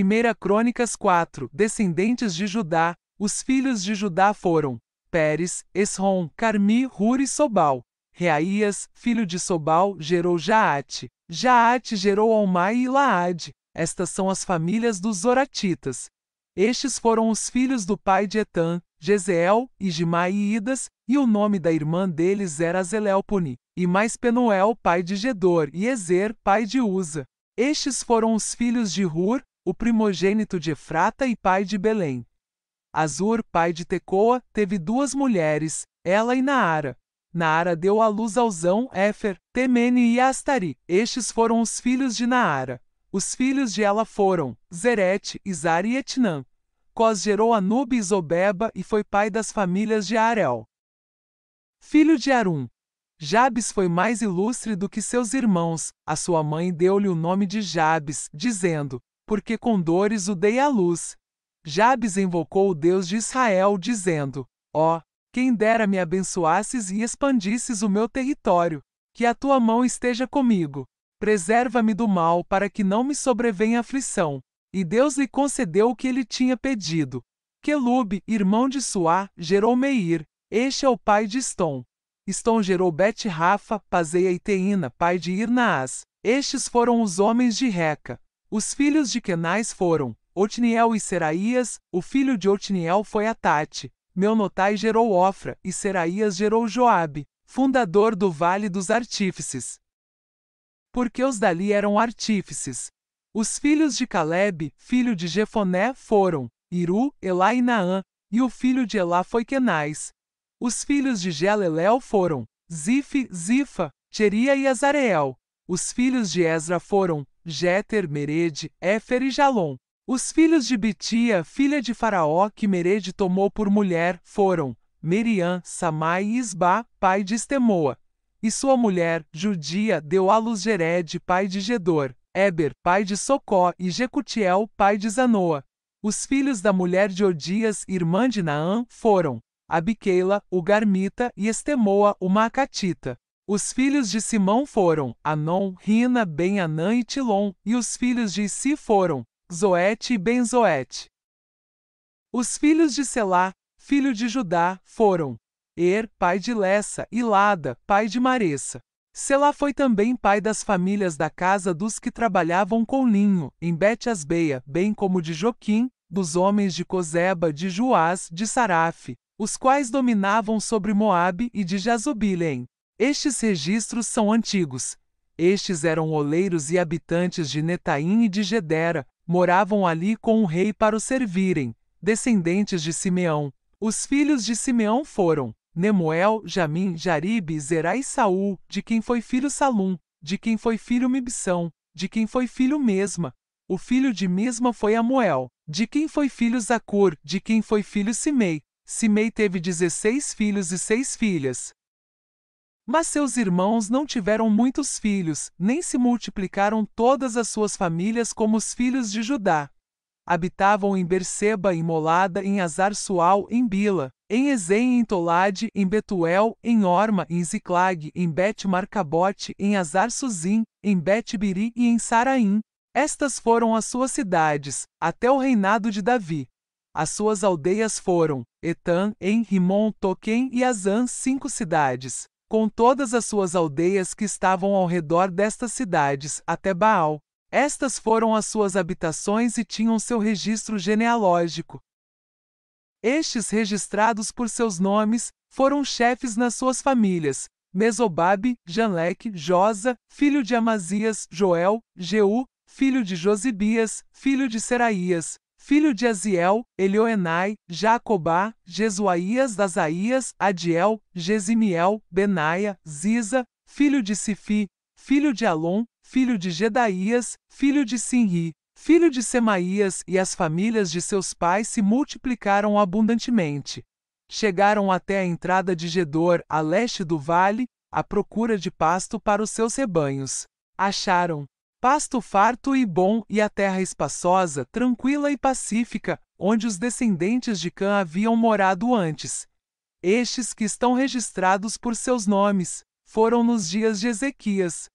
1 Crônicas 4 Descendentes de Judá, os filhos de Judá foram Pérez, Esrom, Carmi, Hur e Sobal. Reaías, filho de Sobal, gerou Jaate. Jaate gerou Almai e Laade. Estas são as famílias dos Zoratitas. Estes foram os filhos do pai de Etan, Jezeel e Gimai e Idas, e o nome da irmã deles era Zeléopone, e mais Penuel, pai de Gedor, e Ezer, pai de Uza. Estes foram os filhos de Hur, o primogênito de Efrata e pai de Belém. Azur, pai de Tecoa, teve duas mulheres, ela e Naara. Naara deu à luz Zão, Éfer, Temene e Astari. Estes foram os filhos de Naara. Os filhos de ela foram Zerete, Izar e Etnã. Cós gerou Anub e Zobeba e foi pai das famílias de Arel. Filho de Arum. Jabes foi mais ilustre do que seus irmãos. A sua mãe deu-lhe o nome de Jabes, dizendo: porque com dores o dei à luz. Jabes invocou o Deus de Israel, dizendo: Ó, oh, quem dera me abençoasses e expandisses o meu território, que a tua mão esteja comigo. Preserva-me do mal para que não me sobrevenha aflição. E Deus lhe concedeu o que ele tinha pedido. Quelube, irmão de Suá, gerou Meir, este é o pai de Estom. Estom gerou Bet-Rafa, Paseia e Teína, pai de Irnaas. Estes foram os homens de Reca, os filhos de Kenais foram, Otniel e Seraías, o filho de Otniel foi Atate, Meonotai gerou Ofra, e Seraías gerou Joabe, fundador do Vale dos Artífices. Porque os dali eram artífices. Os filhos de Caleb, filho de Jefoné, foram, Iru, Elá e Naã, e o filho de Elá foi Kenais. Os filhos de Gelelel foram, Zife, Zifa, Teria e Azareel. Os filhos de Ezra foram, Jeter, Mered, Éfer e Jalom. Os filhos de Bitia, filha de Faraó, que Mered tomou por mulher, foram Meriam, Samai e Isba, pai de Estemoa. E sua mulher, Judia, deu à luz Jered, pai de Gedor, Eber, pai de Socó, e Jecutiel, pai de Zanoa. Os filhos da mulher de Odias, irmã de Naã, foram Abiqueila, o Garmita, e Estemoa, o Macatita. Os filhos de Simão foram Anon, Rina, Benanã e Tilon, e os filhos de Si foram Zoete e Benzoete. Os filhos de Selá, filho de Judá, foram Er, pai de Lessa, e Lada, pai de Maressa. Selá foi também pai das famílias da casa dos que trabalhavam com linho, em Bet-Asbeia, bem como de Joquim, dos homens de Cozeba, de Joás, de Saraf, os quais dominavam sobre Moabe e de Jazubilem. Estes registros são antigos. Estes eram oleiros e habitantes de Netaim e de Gedera, moravam ali com o rei para o servirem, descendentes de Simeão. Os filhos de Simeão foram Nemuel, Jamim, Jaribe, Zerá e Saul, de quem foi filho Salum, de quem foi filho Mibsão, de quem foi filho Mesma. O filho de Mesma foi Amuel, de quem foi filho Zacur, de quem foi filho Simei. Simei teve dezesseis filhos e seis filhas. Mas seus irmãos não tiveram muitos filhos, nem se multiplicaram todas as suas famílias como os filhos de Judá. Habitavam em Berseba, em Molada, em Azar Sual, em Bila, em Ezem, em Tolade, em Betuel, em Orma, em Ziclag, em Bet Marcabote, em Azar Suzim, em Bet Biri e em Saraim. Estas foram as suas cidades, até o reinado de Davi. As suas aldeias foram Etan, em Rimon, Toquém e Azan, cinco cidades com todas as suas aldeias que estavam ao redor destas cidades, até Baal. Estas foram as suas habitações e tinham seu registro genealógico. Estes registrados por seus nomes, foram chefes nas suas famílias, Mesobabe, Janleque, Josa, filho de Amazias, Joel, Jeú, filho de Josibias, filho de Seraías, filho de Aziel, Elioenai, Jacobá, Jesuaías, Azaías, Adiel, Gesimiel, Benaia, Ziza, filho de Sifi, filho de Alon, filho de Gedaías, filho de Sinri, filho de Semaías e as famílias de seus pais se multiplicaram abundantemente. Chegaram até a entrada de Gedor, a leste do vale, à procura de pasto para os seus rebanhos. Acharam, pasto farto e bom e a terra espaçosa, tranquila e pacífica, onde os descendentes de Cã haviam morado antes. Estes que estão registrados por seus nomes, foram nos dias de Ezequias,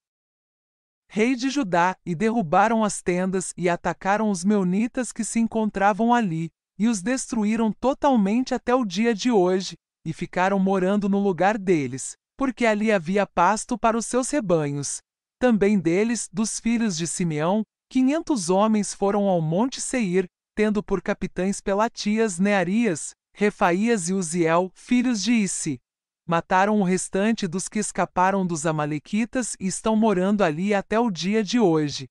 rei de Judá, e derrubaram as tendas e atacaram os meunitas que se encontravam ali, e os destruíram totalmente até o dia de hoje, e ficaram morando no lugar deles, porque ali havia pasto para os seus rebanhos. Também deles, dos filhos de Simeão, quinhentos homens foram ao monte Seir, tendo por capitães Pelatias Nearias, Refaías e Uziel, filhos de Issi. Mataram o restante dos que escaparam dos Amalequitas e estão morando ali até o dia de hoje.